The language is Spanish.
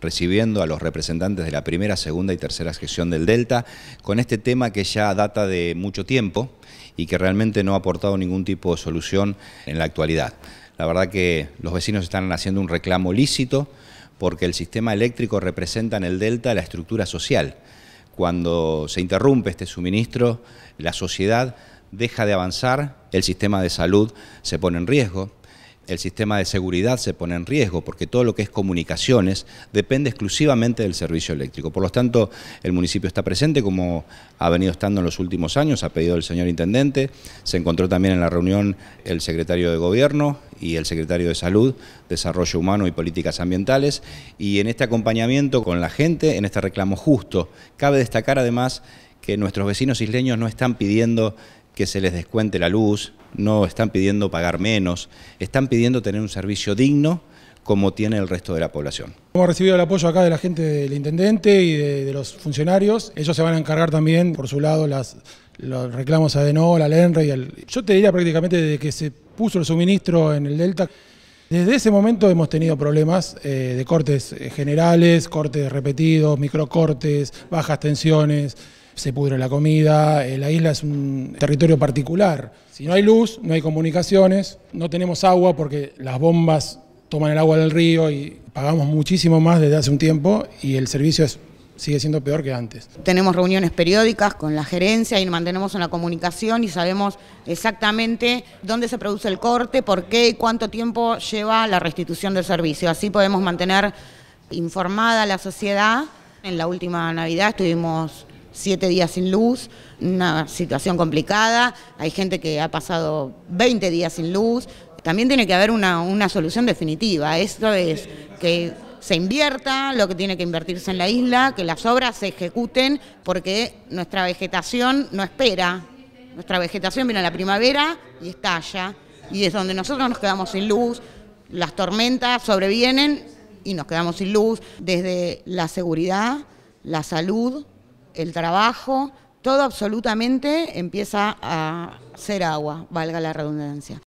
recibiendo a los representantes de la primera, segunda y tercera gestión del Delta con este tema que ya data de mucho tiempo y que realmente no ha aportado ningún tipo de solución en la actualidad. La verdad que los vecinos están haciendo un reclamo lícito porque el sistema eléctrico representa en el Delta la estructura social. Cuando se interrumpe este suministro, la sociedad deja de avanzar, el sistema de salud se pone en riesgo, el sistema de seguridad se pone en riesgo, porque todo lo que es comunicaciones depende exclusivamente del servicio eléctrico. Por lo tanto, el municipio está presente, como ha venido estando en los últimos años, ha pedido el señor intendente, se encontró también en la reunión el secretario de Gobierno y el secretario de Salud, Desarrollo Humano y Políticas Ambientales, y en este acompañamiento con la gente, en este reclamo justo, cabe destacar además que nuestros vecinos isleños no están pidiendo que se les descuente la luz, no están pidiendo pagar menos, están pidiendo tener un servicio digno como tiene el resto de la población. Hemos recibido el apoyo acá de la gente del intendente y de, los funcionarios. Ellos se van a encargar también, por su lado, las, los reclamos a DENOL, al ENRE Yo te diría prácticamente desde que se puso el suministro en el Delta, desde ese momento hemos tenido problemas eh, de cortes eh, generales, cortes repetidos, microcortes, bajas tensiones se pudre la comida, eh, la isla es un territorio particular. Si no hay luz, no hay comunicaciones, no tenemos agua porque las bombas toman el agua del río y pagamos muchísimo más desde hace un tiempo y el servicio sigue siendo peor que antes. Tenemos reuniones periódicas con la gerencia y mantenemos una comunicación y sabemos exactamente dónde se produce el corte, por qué y cuánto tiempo lleva la restitución del servicio. Así podemos mantener informada la sociedad. En la última Navidad estuvimos siete días sin luz, una situación complicada, hay gente que ha pasado 20 días sin luz, también tiene que haber una, una solución definitiva, esto es que se invierta lo que tiene que invertirse en la isla, que las obras se ejecuten, porque nuestra vegetación no espera, nuestra vegetación viene a la primavera y estalla, y es donde nosotros nos quedamos sin luz, las tormentas sobrevienen y nos quedamos sin luz, desde la seguridad, la salud, el trabajo, todo absolutamente empieza a ser agua, valga la redundancia.